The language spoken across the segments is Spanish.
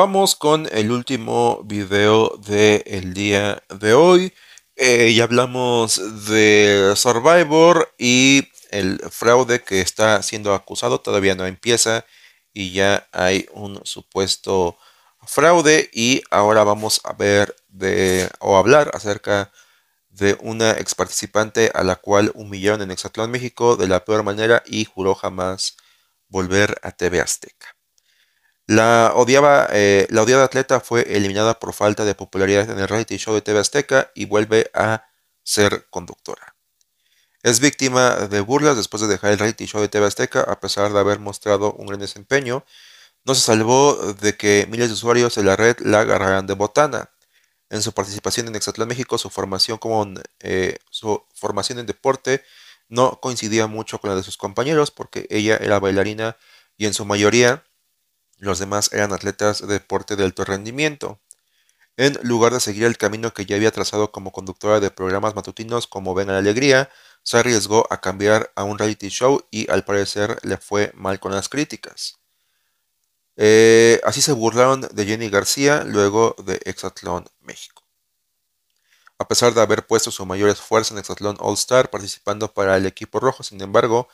Vamos con el último video del día de hoy. Eh, y hablamos de Survivor y el fraude que está siendo acusado. Todavía no empieza y ya hay un supuesto fraude. Y ahora vamos a ver de, o hablar acerca de una ex participante a la cual humillaron en Exatlón, México de la peor manera y juró jamás volver a TV Azteca. Eh, la odiada atleta fue eliminada por falta de popularidad en el reality show de TV Azteca y vuelve a ser conductora. Es víctima de burlas después de dejar el reality show de TV Azteca a pesar de haber mostrado un gran desempeño. No se salvó de que miles de usuarios de la red la agarraran de botana. En su participación en Exatlán México, su formación, como, eh, su formación en deporte no coincidía mucho con la de sus compañeros porque ella era bailarina y en su mayoría los demás eran atletas de deporte de alto rendimiento. En lugar de seguir el camino que ya había trazado como conductora de programas matutinos como Ven a la Alegría, se arriesgó a cambiar a un reality show y al parecer le fue mal con las críticas. Eh, así se burlaron de Jenny García luego de Exatlón México. A pesar de haber puesto su mayor esfuerzo en Exatlón All Star participando para el equipo rojo, sin embargo,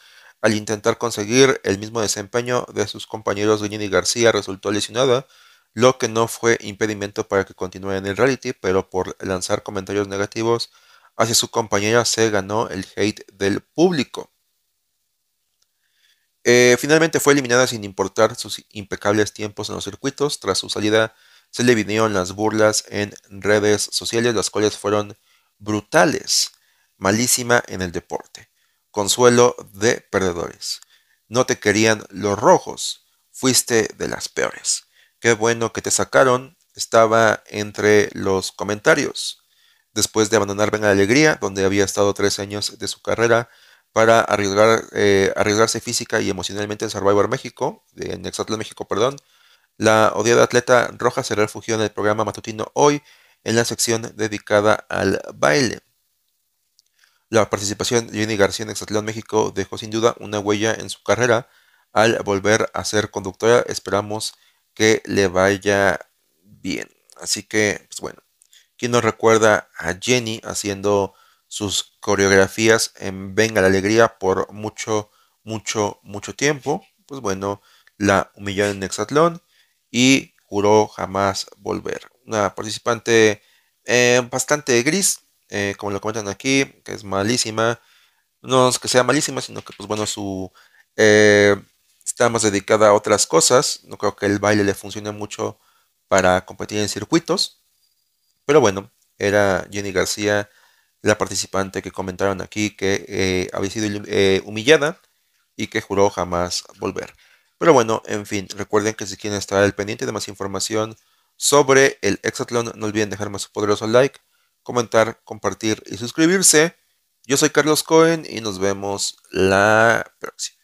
al intentar conseguir el mismo desempeño de sus compañeros Gini y García resultó lesionada, lo que no fue impedimento para que continúe en el reality, pero por lanzar comentarios negativos hacia su compañera se ganó el hate del público. Eh, finalmente fue eliminada sin importar sus impecables tiempos en los circuitos. Tras su salida se le vinieron las burlas en redes sociales, las cuales fueron brutales, malísima en el deporte consuelo de perdedores. No te querían los rojos, fuiste de las peores. Qué bueno que te sacaron, estaba entre los comentarios. Después de abandonar Venga la Alegría, donde había estado tres años de su carrera, para arriesgar, eh, arriesgarse física y emocionalmente en Survivor México, en Exatlán México, perdón, la odiada atleta roja se refugió en el programa matutino Hoy, en la sección dedicada al baile. La participación de Jenny García en Exatlón México dejó sin duda una huella en su carrera. Al volver a ser conductora, esperamos que le vaya bien. Así que, pues bueno, quien nos recuerda a Jenny haciendo sus coreografías en Venga la Alegría por mucho, mucho, mucho tiempo? Pues bueno, la humilló en Exatlón y juró jamás volver. Una participante eh, bastante gris, eh, como lo comentan aquí, que es malísima. No es que sea malísima, sino que pues bueno, su eh, está más dedicada a otras cosas. No creo que el baile le funcione mucho para competir en circuitos. Pero bueno, era Jenny García, la participante que comentaron aquí, que eh, había sido humillada y que juró jamás volver. Pero bueno, en fin, recuerden que si quieren estar al pendiente de más información sobre el Exatlón, no olviden dejarme su poderoso like comentar, compartir y suscribirse. Yo soy Carlos Cohen y nos vemos la próxima.